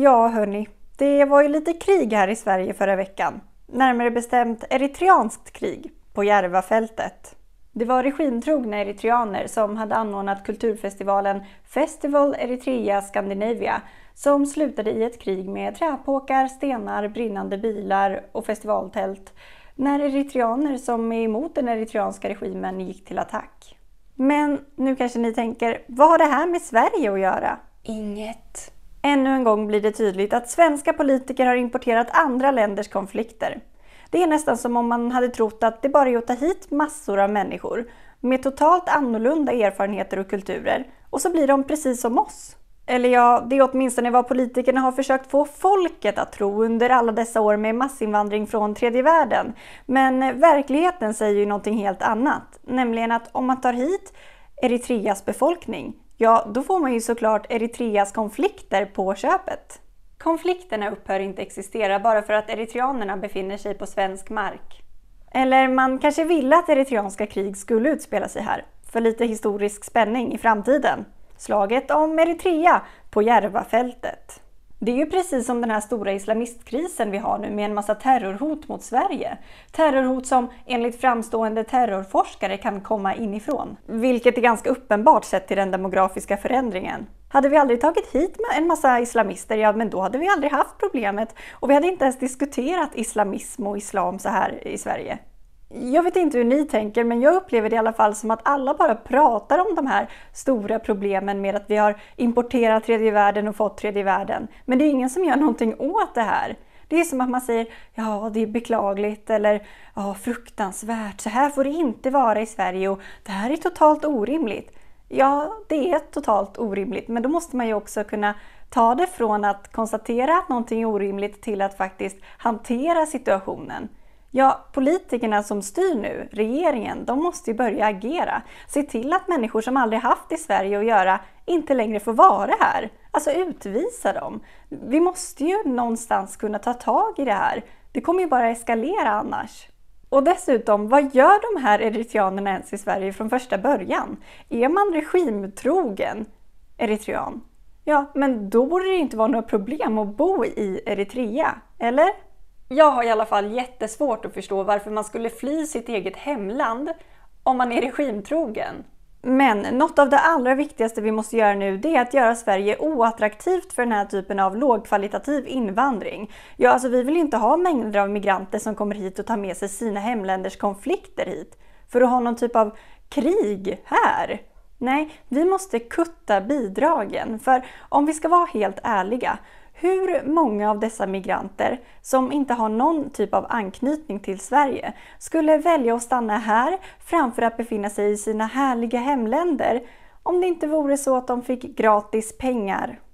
Ja, hörni. Det var ju lite krig här i Sverige förra veckan. Närmare bestämt eritreanskt krig på Järvafältet. Det var regimtrogna eritreaner som hade anordnat kulturfestivalen Festival Eritrea Scandinavia som slutade i ett krig med träpåkar, stenar, brinnande bilar och festivaltält när eritreaner som är emot den eritreanska regimen gick till attack. Men nu kanske ni tänker, vad har det här med Sverige att göra? Inget. Ännu en gång blir det tydligt att svenska politiker har importerat andra länders konflikter. Det är nästan som om man hade trott att det bara är att ta hit massor av människor med totalt annorlunda erfarenheter och kulturer och så blir de precis som oss. Eller ja, det är åtminstone vad politikerna har försökt få folket att tro under alla dessa år med massinvandring från tredje världen. Men verkligheten säger ju någonting helt annat, nämligen att om man tar hit Eritreas befolkning ja då får man ju såklart Eritreas konflikter på köpet. Konflikterna upphör inte existera bara för att eritreanerna befinner sig på svensk mark. Eller man kanske ville att eritreanska krig skulle utspela sig här, för lite historisk spänning i framtiden. Slaget om Eritrea på Järvafältet. Det är ju precis som den här stora islamistkrisen vi har nu med en massa terrorhot mot Sverige. Terrorhot som enligt framstående terrorforskare kan komma inifrån. Vilket är ganska uppenbart sett till den demografiska förändringen. Hade vi aldrig tagit hit en massa islamister, ja men då hade vi aldrig haft problemet och vi hade inte ens diskuterat islamism och islam så här i Sverige jag vet inte hur ni tänker, men jag upplever det i alla fall som att alla bara pratar om de här stora problemen med att vi har importerat tredje världen och fått tredje världen. Men det är ingen som gör någonting åt det här. Det är som att man säger ja, det är beklagligt eller ja, fruktansvärt. Så här får det inte vara i Sverige och det här är totalt orimligt. Ja, det är totalt orimligt, men då måste man ju också kunna ta det från att konstatera att någonting är orimligt till att faktiskt hantera situationen. Ja, politikerna som styr nu, regeringen, de måste ju börja agera. Se till att människor som aldrig haft i Sverige att göra inte längre får vara här. Alltså utvisa dem. Vi måste ju någonstans kunna ta tag i det här. Det kommer ju bara eskalera annars. Och dessutom, vad gör de här eritreanerna ens i Sverige från första början? Är man regimtrogen eritrean? Ja, men då borde det inte vara några problem att bo i Eritrea, eller? Jag har i alla fall jättesvårt att förstå varför man skulle fly sitt eget hemland om man är regimtrogen. Men något av det allra viktigaste vi måste göra nu det är att göra Sverige oattraktivt för den här typen av lågkvalitativ invandring. Ja, alltså vi vill ju inte ha mängder av migranter som kommer hit och tar med sig sina hemländers konflikter hit för att ha någon typ av krig här. Nej, vi måste kutta bidragen. För om vi ska vara helt ärliga, hur många av dessa migranter som inte har någon typ av anknytning till Sverige skulle välja att stanna här framför att befinna sig i sina härliga hemländer om det inte vore så att de fick gratis pengar.